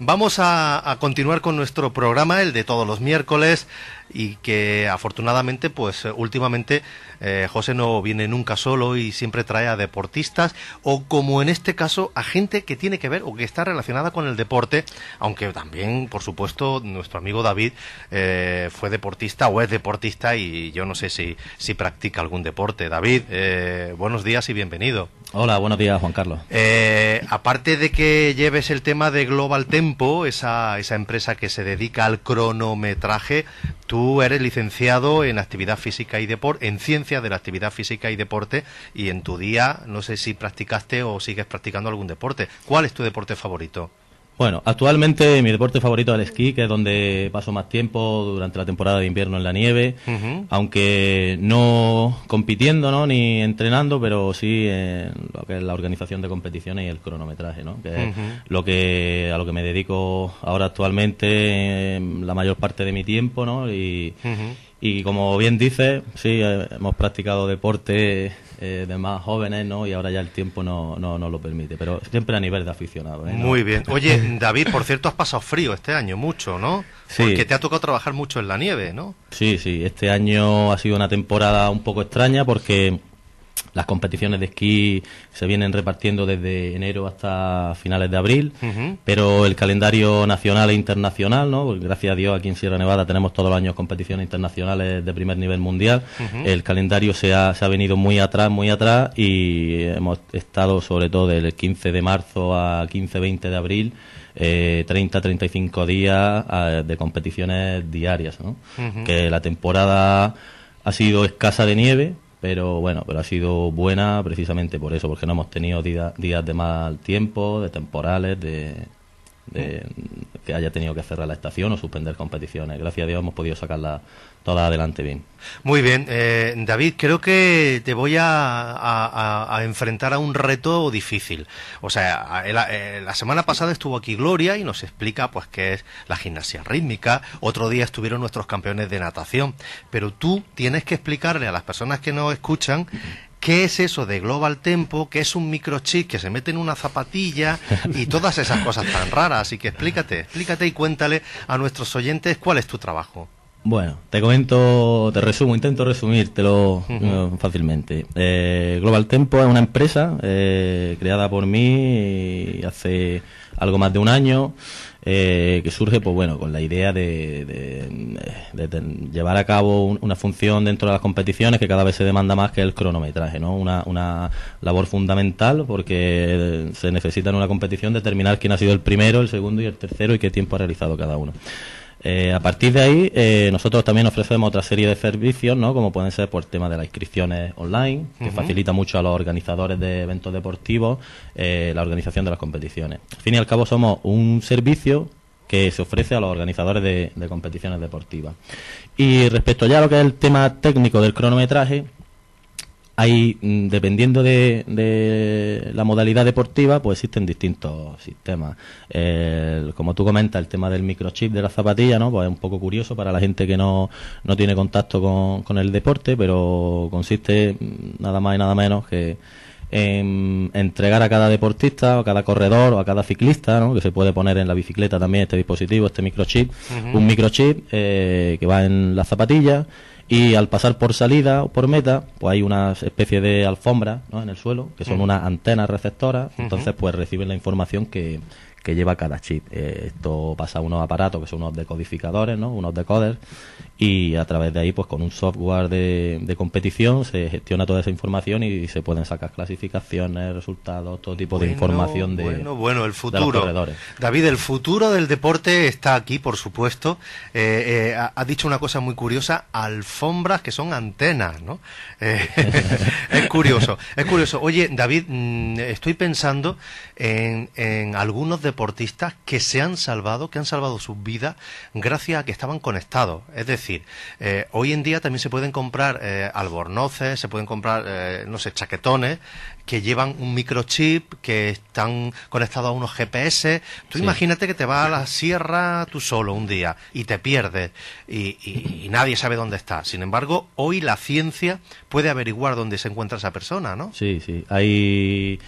Vamos a, continuar con nuestro programa, el de todos los miércoles y que afortunadamente pues eh, últimamente eh, José no viene nunca solo y siempre trae a deportistas o como en este caso a gente que tiene que ver o que está relacionada con el deporte, aunque también por supuesto nuestro amigo David eh, fue deportista o es deportista y yo no sé si, si practica algún deporte. David, buenos días y bienvenido. Hola, buenos días Juan Carlos. aparte de que lleves el tema de Global Tempo, esa, esa empresa que se dedica al cronometraje, Tú eres licenciado en actividad física y deporte, en ciencias de la actividad física y deporte, y en tu día no sé si practicaste o sigues practicando algún deporte. ¿Cuál es tu deporte favorito? Bueno, actualmente mi deporte favorito es el esquí, que es donde paso más tiempo durante la temporada de invierno en la nieve, aunque no compitiendo ¿no? ni entrenando, pero sí en lo que es la organización de competiciones y el cronometraje, ¿no? que es lo que, a lo que me dedico ahora actualmente la mayor parte de mi tiempo ¿no? y, y como bien dices, sí, eh, hemos practicado deporte eh, de más jóvenes, ¿no? Y ahora ya el tiempo no, lo permite, pero siempre a nivel de aficionado. ¿eh? Muy bien. Oye, David, por cierto, has pasado frío este año, mucho, ¿no? Sí. Porque te ha tocado trabajar mucho en la nieve, ¿no? Sí, sí, este año ha sido una temporada un poco extraña porque las competiciones de esquí se vienen repartiendo desde enero hasta finales de abril, pero el calendario nacional e internacional, ¿no? gracias a Dios aquí en Sierra Nevada tenemos todos los años competiciones internacionales de primer nivel mundial. El calendario se ha, venido muy atrás, muy atrás y hemos estado sobre todo del 15 de marzo a 15-20 de abril. Eh, 30-35 días ah, de competiciones diarias, que la temporada ha sido escasa de nieve, pero bueno, pero ha sido buena precisamente por eso, porque no hemos tenido días días de mal tiempo, de temporales, de, que haya tenido que cerrar la estación o suspender competiciones. Gracias a Dios hemos podido sacarla toda adelante bien. Muy bien, eh, David, creo que te voy a, enfrentar a un reto difícil. O sea, eh, la, semana pasada estuvo aquí Gloria y nos explica pues qué es la gimnasia rítmica. Otro día estuvieron nuestros campeones de natación. Pero tú tienes que explicarle a las personas que nos escuchan ¿Qué es eso de Global Tempo? ¿Qué es un microchip que se mete en una zapatilla? Y todas esas cosas tan raras. Así que explícate, explícate y cuéntale a nuestros oyentes cuál es tu trabajo. Bueno, te comento, te resumo, intento resumírtelo eh, fácilmente. Eh, Global Tempo es una empresa eh, creada por mí hace algo más de un año, eh, que surge, pues bueno, con la idea de, llevar a cabo una función dentro de las competiciones que cada vez se demanda más que el cronometraje, ¿no? Una, una labor fundamental porque eh, se necesita en una competición determinar quién ha sido el primero, el segundo y el tercero y qué tiempo ha realizado cada uno. Eh, a partir de ahí, eh, nosotros también ofrecemos otra serie de servicios, ¿no? como pueden ser por pues, el tema de las inscripciones online, que facilita mucho a los organizadores de eventos deportivos eh, la organización de las competiciones. Al fin y al cabo, somos un servicio que se ofrece a los organizadores de, de competiciones deportivas. Y respecto ya a lo que es el tema técnico del cronometraje, hay, mm, dependiendo de, la modalidad deportiva, pues existen distintos sistemas. como tú comentas, el tema del microchip de la zapatilla, ¿no? Pues es un poco curioso para la gente que no, no tiene contacto con, el deporte, pero consiste mm, nada más y nada menos que en entregar a cada deportista, o a cada corredor o a cada ciclista, ¿no? que se puede poner en la bicicleta también este dispositivo, este microchip, un microchip eh, que va en la zapatilla y al pasar por salida o por meta, pues hay una especie de alfombra ¿no? en el suelo, que son mm. unas antenas receptoras, entonces pues reciben la información que, que lleva cada chip. Eh, esto pasa a unos aparatos que son unos decodificadores, ¿no? unos decoders, y a través de ahí, pues con un software de, competición, se gestiona toda esa información y se pueden sacar clasificaciones, resultados, todo tipo de información de, bueno, David, el futuro del deporte está aquí, por supuesto. Eh, eh ha, dicho una cosa muy curiosa, alfombras que son antenas, ¿no? Eh, curioso, es curioso. Oye, David, mm, estoy pensando en, algunos deportistas que se han salvado, que han salvado sus vidas gracias a que estaban conectados. Es decir, eh, hoy en día también se pueden comprar eh, albornoces, se pueden comprar, eh, no sé, chaquetones que llevan un microchip, que están conectados a unos GPS. Tú imagínate que te vas a la sierra tú solo un día y te pierdes y, nadie sabe dónde está. Sin embargo, hoy la ciencia puede averiguar dónde se encuentra esa persona, ¿no? Sí, sí. Hay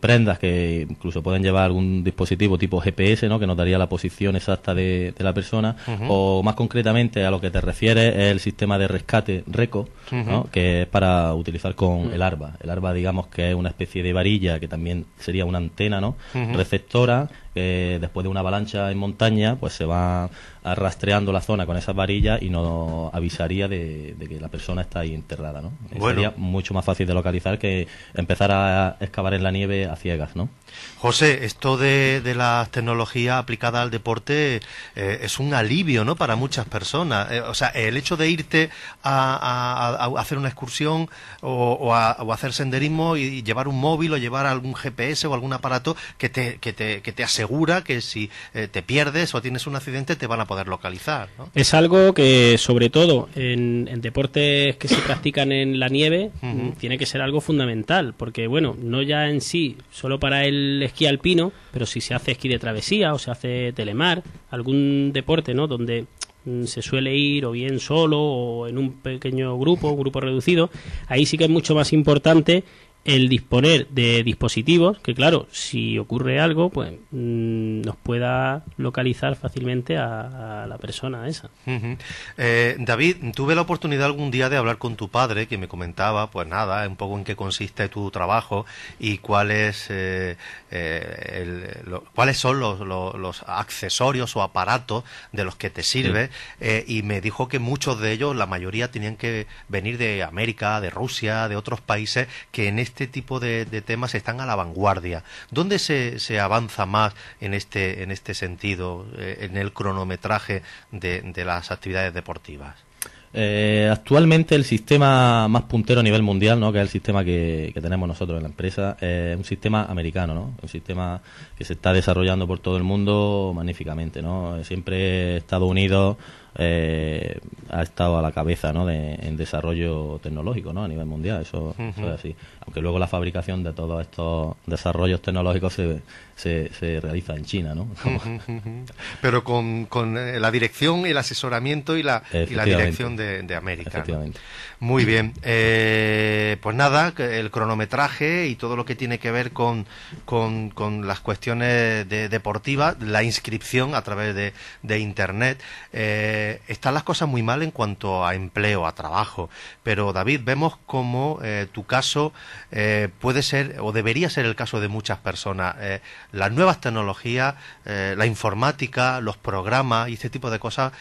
prendas que incluso pueden llevar un dispositivo tipo GPS, ¿no? Que nos daría la posición exacta de, la persona. O más concretamente a lo que te refieres el sistema de rescate RECO, ¿no? Que es para utilizar con el ARBA. El ARBA, digamos que es una especie de varilla, que también sería una antena, ¿no? Receptora, que después de una avalancha en montaña, pues se va arrastreando la zona con esas varillas y nos avisaría de, que la persona está ahí enterrada, ¿no? Sería mucho más fácil de localizar que empezar a excavar en la nieve a ciegas, ¿no? José, esto de, de la tecnología aplicada al deporte eh, es un alivio, ¿no?, para muchas personas. Eh, o sea, el hecho de irte a, hacer una excursión o, a, hacer senderismo y, llevar un móvil o llevar algún GPS o algún aparato que te, que te, que te hace segura que si eh, te pierdes o tienes un accidente te van a poder localizar. Es algo que, sobre todo en, deportes que se practican en la nieve, mm, tiene que ser algo fundamental, porque, bueno, no ya en sí, solo para el esquí alpino, pero si se hace esquí de travesía o se hace telemar, algún deporte, ¿no? Donde mm, se suele ir o bien solo o en un pequeño grupo, grupo reducido, ahí sí que es mucho más importante el disponer de dispositivos que, claro, si ocurre algo, pues mm, nos pueda localizar fácilmente a, la persona esa. Eh, David, tuve la oportunidad algún día de hablar con tu padre, que me comentaba, pues nada, un poco en qué consiste tu trabajo y cuáles eh, eh, cuáles son los, los, accesorios o aparatos de los que te sirve y me dijo que muchos de ellos, la mayoría, tenían que venir de América, de Rusia, de otros países que en este tipo de, temas están a la vanguardia. ¿Dónde se, se, avanza más en este, en este sentido, eh, en el cronometraje de, de las actividades deportivas? Eh, actualmente el sistema más puntero a nivel mundial, ¿no? que es el sistema que, tenemos nosotros en la empresa, es un sistema americano, ¿no? un sistema que se está desarrollando por todo el mundo magníficamente. ¿no? Siempre Estados Unidos eh, ha estado a la cabeza ¿no? en desarrollo tecnológico ¿no? a nivel mundial, eso, es así. Aunque luego la fabricación de todos estos desarrollos tecnológicos se, se, realiza en China, ¿no? Pero con, eh, la dirección, el asesoramiento y la, y la dirección de de, América. Efectivamente. Muy bien. Eh, pues nada, el cronometraje y todo lo que tiene que ver con, con, las cuestiones deportivas, la inscripción a través de, de Internet. Eh, están las cosas muy mal en cuanto a empleo, a trabajo. Pero David, vemos como eh, tu caso puede ser o debería ser el caso de muchas personas. las nuevas tecnologías, la informática, los programas y este tipo de cosas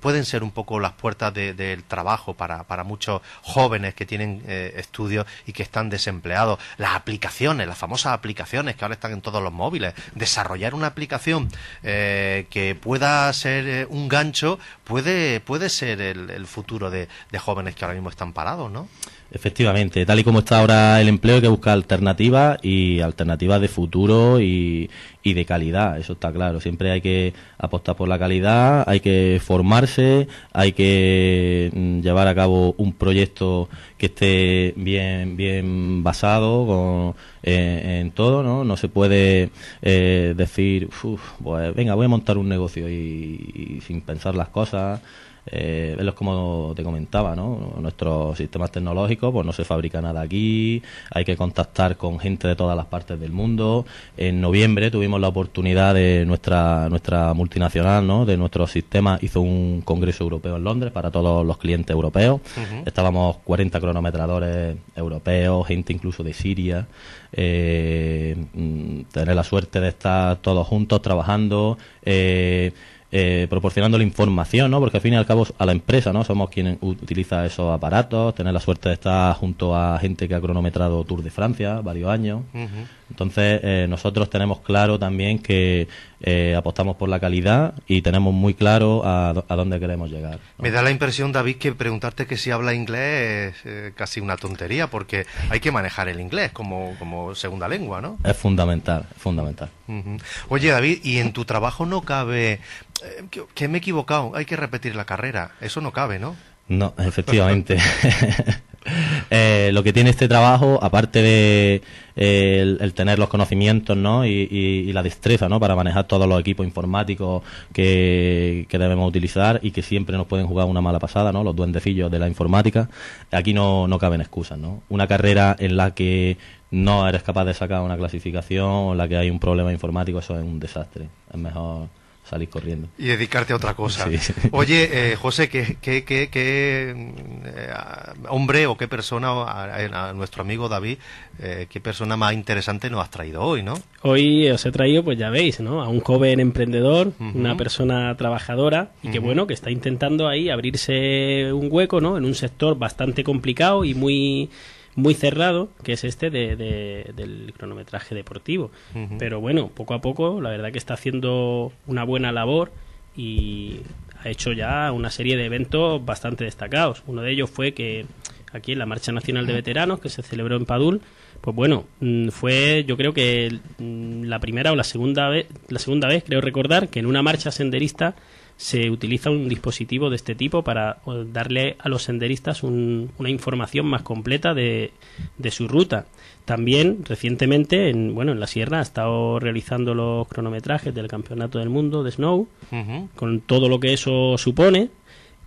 pueden ser un poco las puertas de el trabajo para, para muchos jóvenes que tienen eh, estudios y que están desempleados. Las aplicaciones, las famosas aplicaciones que ahora están en todos los móviles. Desarrollar una aplicación eh, que pueda ser eh, un gancho puede, puede ser el, futuro de, de jóvenes que ahora mismo están parados, ¿no? Efectivamente, tal y como está ahora el empleo hay que buscar alternativas y alternativas de futuro y, y, de calidad, eso está claro. Siempre hay que apostar por la calidad, hay que formarse, hay que mm, llevar a cabo un proyecto que esté bien, bien basado eh, en todo, ¿no? No se puede eh, decir, pues venga, voy a montar un negocio y sin pensar las cosas eh, como te comentaba, ¿no? Nuestros sistemas tecnológicos, pues no se fabrica nada aquí, hay que contactar con gente de todas las partes del mundo. En noviembre tuvimos la oportunidad de nuestra, nuestra multinacional, ¿no? De nuestro sistema hizo un congreso europeo en Londres para todos los clientes europeos. Estábamos 40 cronometradores europeos, gente incluso de Siria. Eh, mm, tener la suerte de estar todos juntos trabajando. Eh, eh, ...proporcionando la información, ¿no? Porque al fin y al cabo a la empresa, ¿no? Somos quienes utiliza esos aparatos, tener la suerte de estar junto a gente que ha cronometrado Tour de Francia varios años, entonces, eh, nosotros tenemos claro también que eh, apostamos por la calidad y tenemos muy claro a, dónde queremos llegar. Me da la impresión, David, que preguntarte que si habla inglés es eh, casi una tontería, porque hay que manejar el inglés como, como segunda lengua, ¿no? Es fundamental, es fundamental. Oye, David, ¿y en tu trabajo no cabe... que me he equivocado, hay que repetir la carrera, eso no cabe, ¿no? No, efectivamente. Eh, lo que tiene este trabajo, aparte de eh, el, tener los conocimientos ¿no? y, la destreza ¿no? para manejar todos los equipos informáticos que, debemos utilizar y que siempre nos pueden jugar una mala pasada, ¿no? los duendecillos de la informática, aquí no, no caben excusas. ¿no? Una carrera en la que no eres capaz de sacar una clasificación o en la que hay un problema informático, eso es un desastre. Es mejor salir corriendo. Y dedicarte a otra cosa. Oye, eh, José, ¿qué, eh, hombre o qué persona, a, nuestro amigo David, eh, qué persona más interesante nos has traído hoy, ¿no? Hoy os he traído, pues ya veis, ¿no? A un joven emprendedor, una persona trabajadora y que, bueno, que está intentando ahí abrirse un hueco, ¿no? En un sector bastante complicado y muy muy cerrado, que es este del cronometraje deportivo. Pero bueno, poco a poco, la verdad que está haciendo una buena labor y ha hecho ya una serie de eventos bastante destacados. Uno de ellos fue que aquí en la Marcha Nacional de Veteranos, que se celebró en Padul, pues bueno, mm, fue yo creo que mm, la primera o la segunda vez, la segunda vez creo recordar que en una marcha senderista se utiliza un dispositivo de este tipo para darle a los senderistas una información más completa de, su ruta. También recientemente, en, bueno, en la sierra ha estado realizando los cronometrajes del Campeonato del Mundo de Snow, con todo lo que eso supone.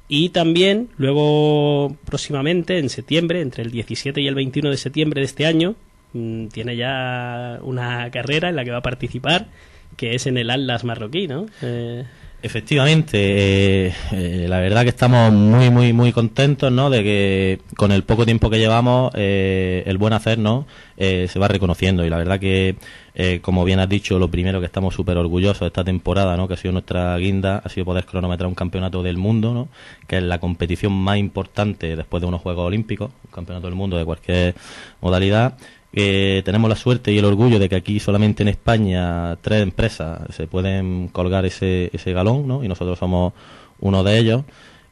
Y también, luego, próximamente, en septiembre, entre el 17 y el 21 de septiembre de este año, mm, tiene ya una carrera en la que va a participar, que es en el Atlas marroquí, ¿no? Eh, Efectivamente, eh, eh, la verdad que estamos muy, muy, muy contentos, ¿no? De que con el poco tiempo que llevamos, eh, el buen hacer, ¿no? se va reconociendo y la verdad que, como bien has dicho, lo primero que estamos súper orgullosos de esta temporada, ¿no? Que ha sido nuestra guinda, ha sido poder cronometrar un campeonato del mundo, ¿no? Que es la competición más importante después de unos Juegos Olímpicos, un campeonato del mundo de cualquier modalidad tenemos la suerte y el orgullo de que aquí solamente en España tres empresas se pueden colgar ese, ese galón, ¿no? Y nosotros somos uno de ellos.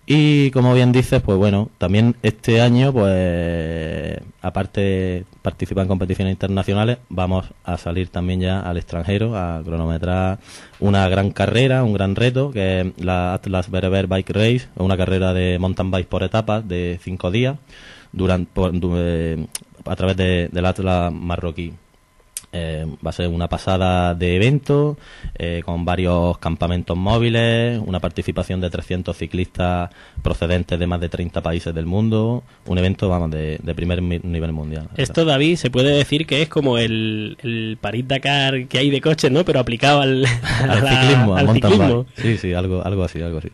Y como bien dices, pues bueno, también este año, pues aparte de participar en competiciones internacionales, vamos a salir también ya al extranjero a cronometrar una gran carrera, un gran reto, que es la Atlas Berber Bike Race, una carrera de mountain bike por etapas de cinco días durante, eh, a través del Atlas marroquí. Eh, va a ser una pasada de evento eh, con varios campamentos móviles, una participación de 300 ciclistas procedentes de más de 30 países del mundo, un evento vamos de, de primer nivel mundial. Esto, David, se puede decir que es como el, el París-Dakar que hay de coches, ¿no? Pero aplicado al, ciclismo. Al, al ciclismo. Sí, sí, algo, algo así, algo así.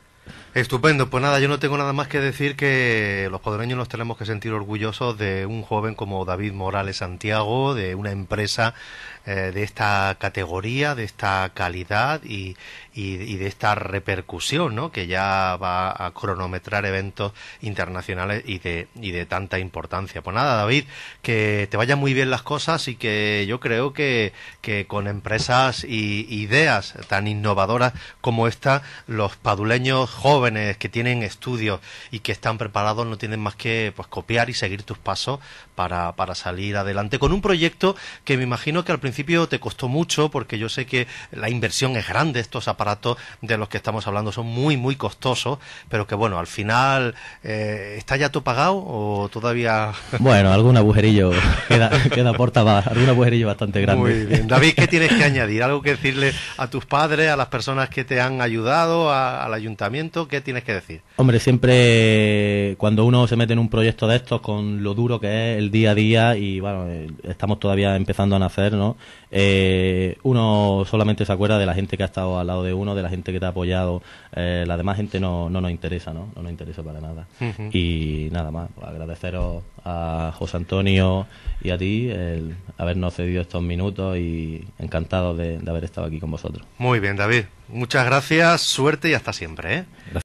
Estupendo, pues nada, yo no tengo nada más que decir que los podreños nos tenemos que sentir orgullosos de un joven como David Morales Santiago, de una empresa eh, de esta categoría, de esta calidad y, de esta repercusión, ¿no? Que ya va a cronometrar eventos internacionales y de, y de tanta importancia. Pues nada, David, que te vayan muy bien las cosas y que yo creo que, que con empresas y ideas tan innovadoras como esta, los paduleños jóvenes que tienen estudios y que están preparados no tienen más que pues copiar y seguir tus pasos para, para salir adelante con un proyecto que me imagino que al principio principio te costó mucho porque yo sé que la inversión es grande, estos aparatos de los que estamos hablando son muy, muy costosos, pero que bueno, al final, eh, ¿está ya todo pagado o todavía...? Bueno, algún agujerillo queda, queda por tabar, algún agujerillo bastante grande. Muy bien. David, ¿qué tienes que añadir? ¿Algo que decirle a tus padres, a las personas que te han ayudado, al ayuntamiento? ¿Qué tienes que decir? Hombre, siempre cuando uno se mete en un proyecto de estos con lo duro que es el día a día y bueno, eh, estamos todavía empezando a nacer, ¿no? Eh, uno solamente se acuerda de la gente que ha estado al lado de uno, de la gente que te ha apoyado, eh, la demás gente no, no nos interesa, ¿no? No nos interesa para nada. Y nada más, pues, agradeceros a José Antonio y a ti el habernos cedido estos minutos y encantado de, haber estado aquí con vosotros. Muy bien, David. Muchas gracias, suerte y hasta siempre. ¿eh?